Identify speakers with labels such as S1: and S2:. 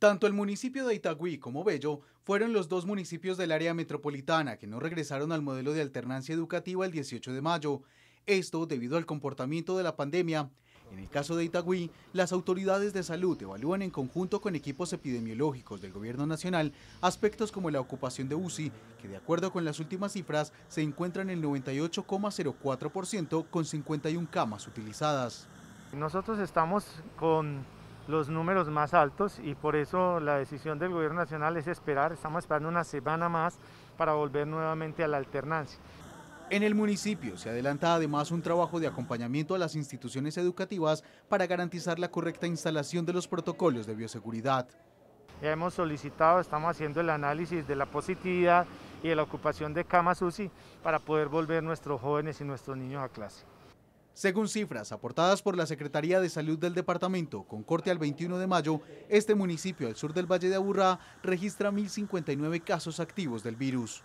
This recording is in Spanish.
S1: Tanto el municipio de Itagüí como Bello fueron los dos municipios del área metropolitana que no regresaron al modelo de alternancia educativa el 18 de mayo. Esto debido al comportamiento de la pandemia. En el caso de Itagüí, las autoridades de salud evalúan en conjunto con equipos epidemiológicos del gobierno nacional aspectos como la ocupación de UCI, que de acuerdo con las últimas cifras se encuentran en el 98,04% con 51 camas
S2: utilizadas. Nosotros estamos con los números más altos y por eso la decisión del gobierno nacional es esperar, estamos esperando una semana más para volver nuevamente a la alternancia. En el municipio se adelanta además un trabajo de acompañamiento
S1: a las instituciones educativas para garantizar la correcta instalación de los protocolos de bioseguridad.
S2: Ya hemos solicitado, estamos haciendo el análisis de la positividad y de la ocupación de camas UCI para poder volver nuestros jóvenes y nuestros niños a clase. Según
S1: cifras aportadas por la Secretaría de Salud del departamento, con corte al 21 de mayo, este municipio al sur del Valle de Aburrá registra 1.059 casos activos del virus.